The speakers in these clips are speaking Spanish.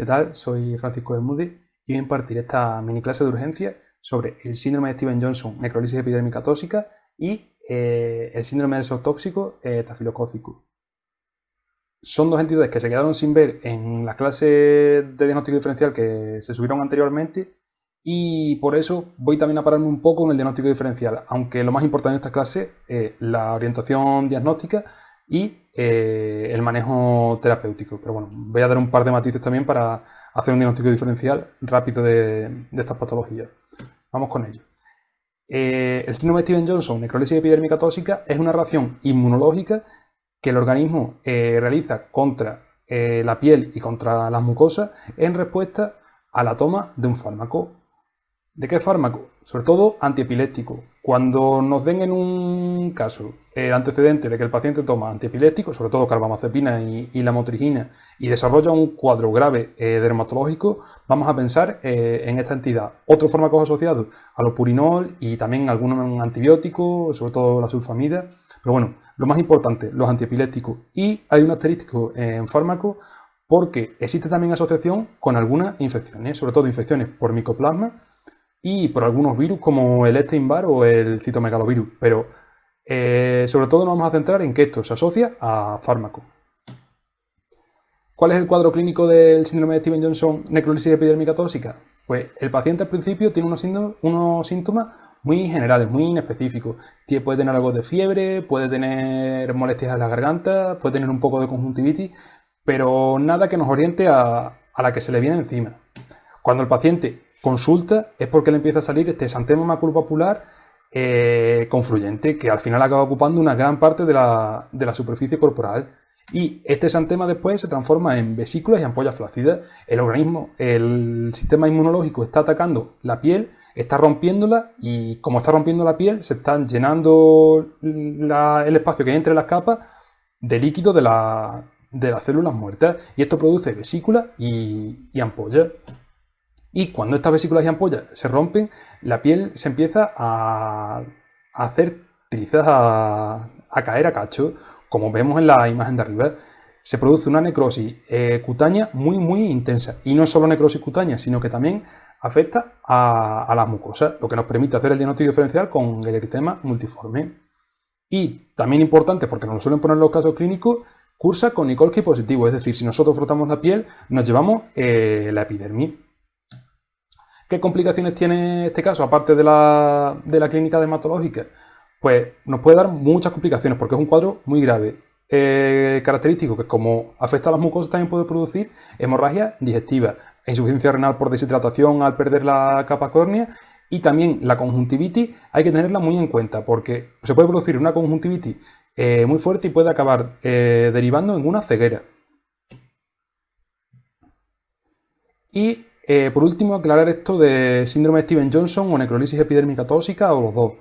¿Qué tal? Soy Francisco de Moody y voy a impartir esta mini clase de urgencia sobre el síndrome de Steven Johnson, necrolisis epidérmica tóxica y eh, el síndrome del shock tóxico eh, Son dos entidades que se quedaron sin ver en las clases de diagnóstico diferencial que se subieron anteriormente y por eso voy también a pararme un poco en el diagnóstico diferencial, aunque lo más importante de esta clase es la orientación diagnóstica y eh, el manejo terapéutico. Pero bueno, voy a dar un par de matices también para hacer un diagnóstico diferencial rápido de, estas patologías. Vamos con ello. Eh, el síndrome de Steven Johnson, necrolisis epidérmica tóxica, es una reacción inmunológica que el organismo eh, realiza contra la piel y contra las mucosas en respuesta a la toma de un fármaco ¿De qué fármaco? Sobre todo antiepiléptico. Cuando nos den en un caso el antecedente de que el paciente toma antiepiléptico, sobre todo carbamazepina y, la motrigina, y desarrolla un cuadro grave eh, dermatológico, vamos a pensar eh, en esta entidad. Otros fármacos asociados, purinol y también algún antibiótico, sobre todo la sulfamida. Pero bueno, lo más importante, los antiepilépticos. Y hay un asterisco en fármaco porque existe también asociación con algunas infecciones, sobre todo infecciones por micoplasma y por algunos virus como el Epstein-Barr o el citomegalovirus, pero eh, sobre todo nos vamos a centrar en que esto se asocia a fármaco. ¿Cuál es el cuadro clínico del síndrome de Steven-Johnson necrolisis epidermica tóxica? Pues el paciente al principio tiene unos, unos síntomas muy generales, muy inespecíficos. Puede tener algo de fiebre, puede tener molestias en la garganta, puede tener un poco de conjuntivitis, pero nada que nos oriente a, a la que se le viene encima. Cuando el paciente consulta es porque le empieza a salir este exantema maculopapular eh, confluyente, que al final acaba ocupando una gran parte de la, superficie corporal. Y este exantema después se transforma en vesículas y ampollas flácidas. El organismo, el sistema inmunológico está atacando la piel, está rompiéndola y como está rompiendo la piel, se están llenando el espacio que hay entre las capas de líquido de, las células muertas. Y esto produce vesículas y, y ampollas. Y cuando estas vesículas y ampollas se rompen, la piel se empieza a, hacer trizas, a, caer a cacho, como vemos en la imagen de arriba. Se produce una necrosis eh, cutánea muy, muy intensa. Y no solo necrosis cutánea, sino que también afecta a, las mucosas, lo que nos permite hacer el diagnóstico diferencial con el eritema multiforme. Y también importante, porque nos lo suelen poner los casos clínicos, cursa con Nikolsky positivo. Es decir, si nosotros frotamos la piel, nos llevamos eh, la epidermis. ¿Qué complicaciones tiene este caso, aparte de la, clínica dermatológica? Pues nos puede dar muchas complicaciones porque es un cuadro muy grave. Eh, característico que como afecta a las mucosas también puede producir hemorragia digestiva, insuficiencia renal por deshidratación al perder la capa córnea y también la conjuntivitis hay que tenerla muy en cuenta porque se puede producir una conjuntivitis eh, muy fuerte y puede acabar eh, derivando en una ceguera. Y eh, por último, aclarar esto de síndrome de Steven Johnson o necrolisis epidérmica tóxica o los dos.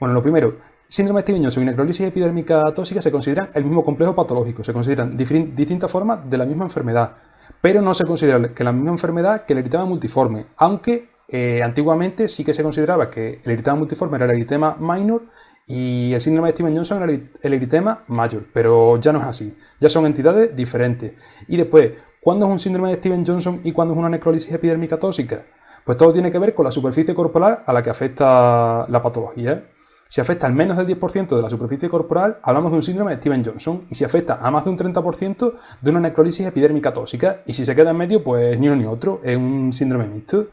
Bueno, lo primero, síndrome de Steven Johnson y necrolisis epidérmica tóxica se consideran el mismo complejo patológico, se consideran distintas formas de la misma enfermedad, pero no se considera que la misma enfermedad que el eritema multiforme, aunque eh, antiguamente sí que se consideraba que el eritema multiforme era el eritema minor y el síndrome de Steven Johnson era el eritema mayor, pero ya no es así, ya son entidades diferentes. Y después, ¿Cuándo es un síndrome de Steven Johnson y cuándo es una necrolisis epidérmica tóxica? Pues todo tiene que ver con la superficie corporal a la que afecta la patología. ¿eh? Si afecta al menos del 10% de la superficie corporal, hablamos de un síndrome de Steven Johnson. Y si afecta a más de un 30%, de una necrolisis epidérmica tóxica. Y si se queda en medio, pues ni uno ni otro, es un síndrome mixto.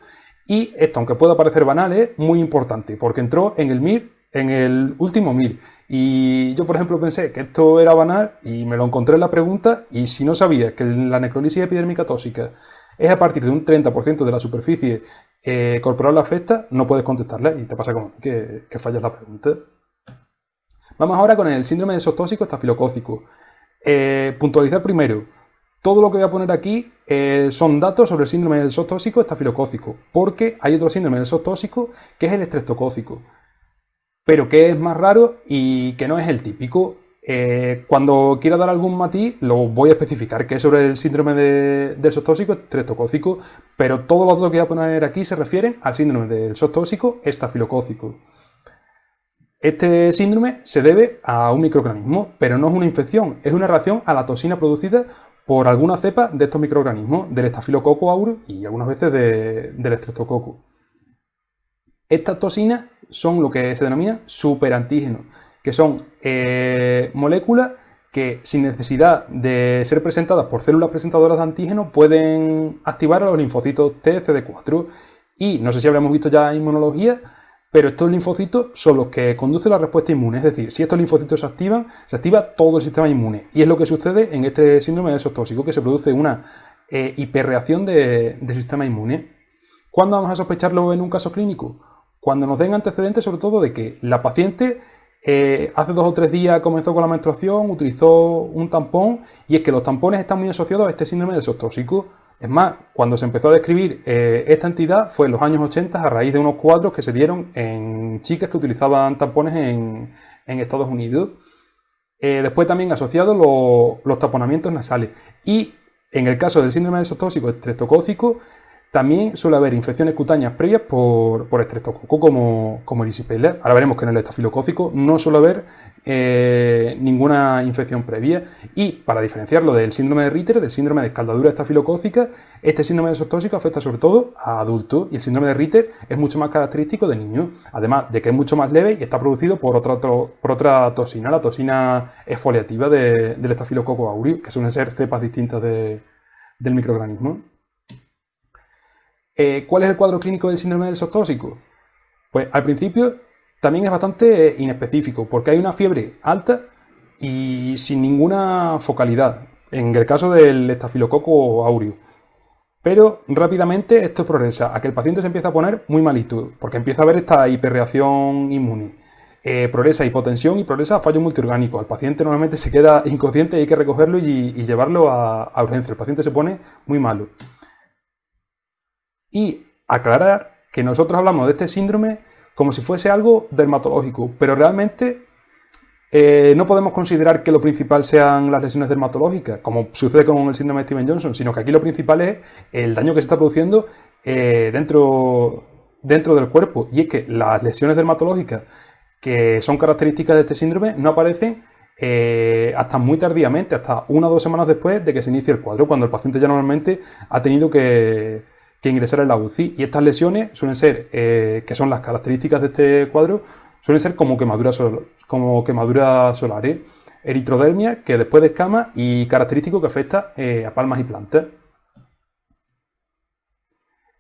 Y esto, aunque pueda parecer banal, es muy importante, porque entró en el MIR en el último mil. Y yo, por ejemplo, pensé que esto era banal y me lo encontré en la pregunta y si no sabía que la necrolisis epidérmica tóxica es a partir de un 30% de la superficie eh, corporal afecta, no puedes contestarla y te pasa como que, fallas la pregunta. Vamos ahora con el síndrome de esos tóxicos estafilocócico. Eh, puntualizar primero, todo lo que voy a poner aquí eh, son datos sobre el síndrome del sos tóxico estafilocócico, porque hay otro síndrome del sos tóxico que es el estreptocócico. Pero que es más raro y que no es el típico. Eh, cuando quiera dar algún matiz, lo voy a especificar, que es sobre el síndrome del sostóxico estreptocócico, pero todos los que voy a poner aquí se refieren al síndrome del sostóxico estafilocócico. Este síndrome se debe a un microorganismo, pero no es una infección, es una reacción a la toxina producida por alguna cepa de estos microorganismos, del estafilococo aur y algunas veces del estreptococo. Estas toxinas son lo que se denomina superantígenos, que son eh, moléculas que sin necesidad de ser presentadas por células presentadoras de antígenos pueden activar a los linfocitos T, CD4 y no sé si habremos visto ya inmunología, pero estos linfocitos son los que conducen la respuesta inmune. Es decir, si estos linfocitos se activan, se activa todo el sistema inmune. Y es lo que sucede en este síndrome de esos tóxicos, que se produce una eh, hiperreacción del de sistema inmune. ¿Cuándo vamos a sospecharlo en un caso clínico? cuando nos den antecedentes sobre todo de que la paciente eh, hace dos o tres días comenzó con la menstruación, utilizó un tampón y es que los tampones están muy asociados a este síndrome de shock Es más, cuando se empezó a describir eh, esta entidad fue en los años 80 a raíz de unos cuadros que se dieron en chicas que utilizaban tampones en, Estados Unidos. Eh, después también asociados los taponamientos nasales. Y en el caso del síndrome del tóxico estreptocócico, también suele haber infecciones cutáneas previas por, por estreptococo, como, como el isipelia. Ahora veremos que en el estafilocócico no suele haber eh, ninguna infección previa. Y para diferenciarlo del síndrome de Ritter, del síndrome de escaldadura estafilocócica, este síndrome de tóxico afecta sobre todo a adultos y el síndrome de Ritter es mucho más característico de niños, además de que es mucho más leve y está producido por otra, por otra toxina, la toxina esfoliativa del estafilococo aureo, que suelen ser cepas distintas del microorganismo. Eh, ¿Cuál es el cuadro clínico del síndrome del sostóxico? Pues al principio también es bastante eh, inespecífico, porque hay una fiebre alta y sin ninguna focalidad, en el caso del estafilococo aureo. Pero rápidamente esto progresa a que el paciente se empieza a poner muy malito, porque empieza a haber esta hiperreacción inmune. Eh, progresa hipotensión y progresa fallo multiorgánico. Al paciente normalmente se queda inconsciente y hay que recogerlo y, llevarlo a urgencia. El paciente se pone muy malo y aclarar que nosotros hablamos de este síndrome como si fuese algo dermatológico, pero realmente eh, no podemos considerar que lo principal sean las lesiones dermatológicas, como sucede con el síndrome de Steven Johnson, sino que aquí lo principal es el daño que se está produciendo eh, dentro, dentro del cuerpo. Y es que las lesiones dermatológicas que son características de este síndrome no aparecen eh, hasta muy tardíamente, hasta una o dos semanas después de que se inicie el cuadro, cuando el paciente ya normalmente ha tenido que que ingresar en la UCI. Y estas lesiones suelen ser, eh, que son las características de este cuadro, suelen ser como quemadura solar, como solares, eritrodermia, que después de escama y característico que afecta eh, a palmas y plantas.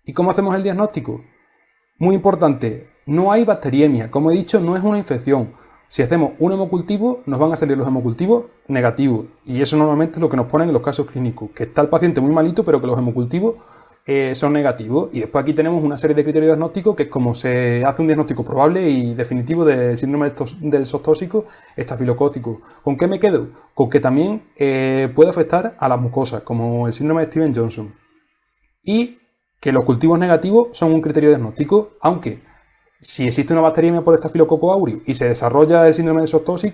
¿Y cómo hacemos el diagnóstico? Muy importante, no hay bacteriemia. Como he dicho, no es una infección. Si hacemos un hemocultivo, nos van a salir los hemocultivos negativos. Y eso normalmente es lo que nos ponen en los casos clínicos, que está el paciente muy malito, pero que los hemocultivos eh, son negativos. Y después aquí tenemos una serie de criterios diagnósticos que es como se hace un diagnóstico probable y definitivo del síndrome del SOS estafilocócico. ¿Con qué me quedo? Con que también eh, puede afectar a las mucosas, como el síndrome de Steven Johnson. Y que los cultivos negativos son un criterio diagnóstico, aunque si existe una bacteriemia por estafilococo aureo y se desarrolla el síndrome del SOS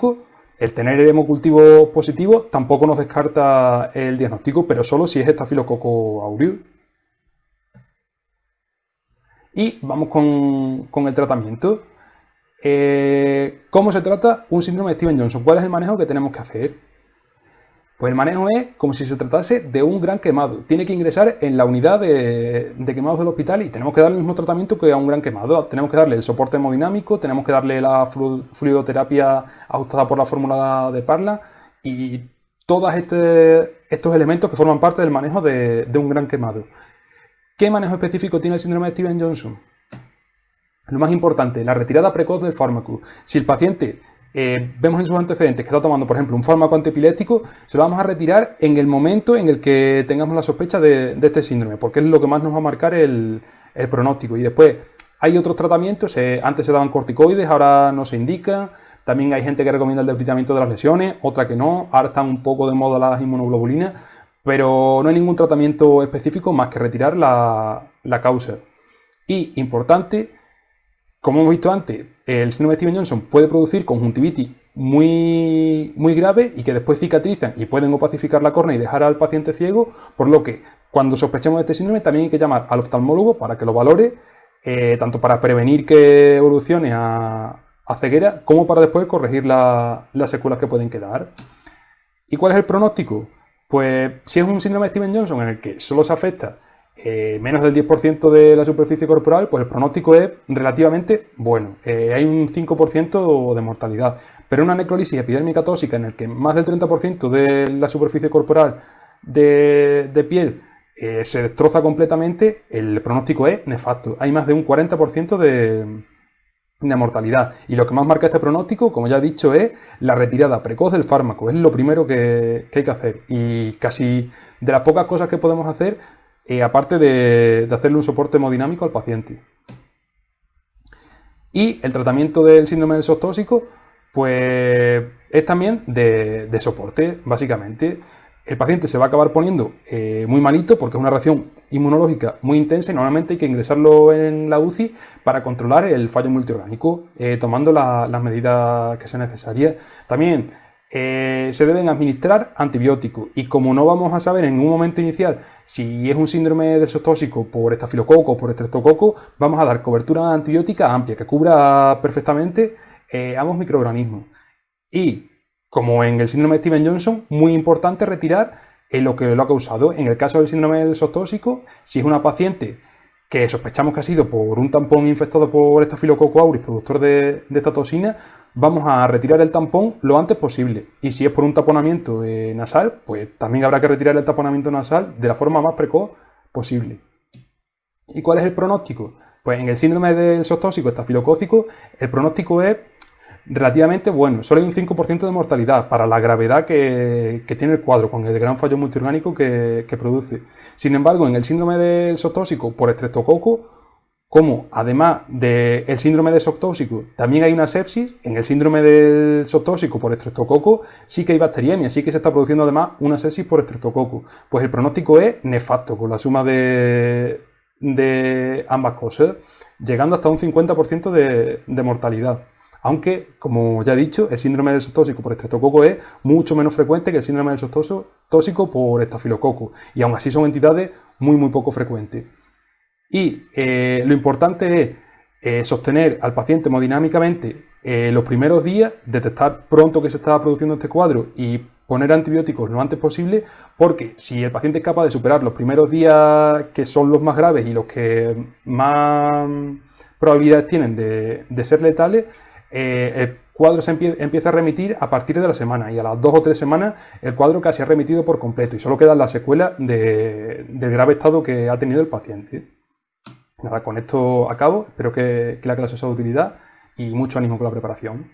el tener hemocultivo positivo tampoco nos descarta el diagnóstico, pero solo si es estafilococo aureo y vamos con, el tratamiento. Eh, ¿Cómo se trata un síndrome de Steven Johnson? ¿Cuál es el manejo que tenemos que hacer? Pues el manejo es como si se tratase de un gran quemado. Tiene que ingresar en la unidad de, quemados del hospital y tenemos que darle el mismo tratamiento que a un gran quemado. Tenemos que darle el soporte hemodinámico, tenemos que darle la fluidoterapia ajustada por la fórmula de Parla y todos este, estos elementos que forman parte del manejo de un gran quemado. ¿Qué manejo específico tiene el síndrome de Steven-Johnson? Lo más importante, la retirada precoz del fármaco. Si el paciente eh, vemos en sus antecedentes que está tomando, por ejemplo, un fármaco antiepiléptico, se lo vamos a retirar en el momento en el que tengamos la sospecha de, este síndrome, porque es lo que más nos va a marcar el, pronóstico. Y después hay otros tratamientos, eh, antes se daban corticoides, ahora no se indica. También hay gente que recomienda el debilitamiento de las lesiones, otra que no. Ahora están un poco de moda las inmunoglobulinas pero no hay ningún tratamiento específico más que retirar la, causa. Y importante, como hemos visto antes, el síndrome de Steven-Johnson puede producir conjuntivitis muy, muy grave y que después cicatrizan y pueden opacificar la córnea y dejar al paciente ciego, por lo que cuando sospechemos de este síndrome también hay que llamar al oftalmólogo para que lo valore, eh, tanto para prevenir que evolucione a, ceguera como para después corregir las secuelas que pueden quedar. ¿Y cuál es el pronóstico? Pues si es un síndrome de Steven Johnson en el que solo se afecta eh, menos del 10% de la superficie corporal, pues el pronóstico es relativamente bueno. Eh, hay un 5% de mortalidad. Pero una necrolisis epidérmica tóxica en el que más del 30% de la superficie corporal de, piel eh, se destroza completamente, el pronóstico es nefasto. Hay más de un 40% de, de mortalidad. Y lo que más marca este pronóstico, como ya he dicho, es la retirada precoz del fármaco. Es lo primero que, hay que hacer. Y casi de las pocas cosas que podemos hacer, eh, aparte de, hacerle un soporte hemodinámico al paciente. Y el tratamiento del síndrome del shock pues es también de soporte, básicamente el paciente se va a acabar poniendo eh, muy malito porque es una reacción inmunológica muy intensa y normalmente hay que ingresarlo en la UCI para controlar el fallo multiorgánico, eh, tomando las medidas que sean necesarias. También eh, se deben administrar antibióticos y como no vamos a saber en un momento inicial si es un síndrome del tóxico por estafilococo o por estreptococo, vamos a dar cobertura antibiótica amplia que cubra perfectamente ambos microorganismos. Y como en el síndrome de Steven Johnson, muy importante retirar lo que lo ha causado. En el caso del síndrome del sotóxico, si es una paciente que sospechamos que ha sido por un tampón infectado por estafilococo auris, productor de, esta toxina, vamos a retirar el tampón lo antes posible. Y si es por un taponamiento eh, nasal, pues también habrá que retirar el taponamiento nasal de la forma más precoz posible. ¿Y cuál es el pronóstico? Pues en el síndrome del sotóxico estafilocócico, el pronóstico es relativamente bueno. Solo hay un 5% de mortalidad para la gravedad que, tiene el cuadro, con el gran fallo multiorgánico que, produce. Sin embargo, en el síndrome del Sotóxico por estreptococo, como además del síndrome de Sotóxico también hay una sepsis, en el síndrome del Sotóxico por estreptococo sí que hay bacteriemia, sí que se está produciendo además una sepsis por estreptococo. Pues el pronóstico es nefasto con la suma de, ambas cosas, llegando hasta un 50% de mortalidad. Aunque, como ya he dicho, el síndrome del tóxico por estreptococo es mucho menos frecuente que el síndrome del tóxico por estafilococo. Y aún así son entidades muy, muy poco frecuentes. Y eh, lo importante es eh, sostener al paciente hemodinámicamente eh, los primeros días, detectar pronto que se está produciendo este cuadro y poner antibióticos lo antes posible, porque si el paciente es capaz de superar los primeros días que son los más graves y los que más probabilidades tienen de ser letales, eh, el cuadro se empieza a remitir a partir de la semana y a las dos o tres semanas el cuadro casi ha remitido por completo y solo queda la secuela del grave estado que ha tenido el paciente. con esto acabo. Espero que, que la clase sea de utilidad y mucho ánimo con la preparación.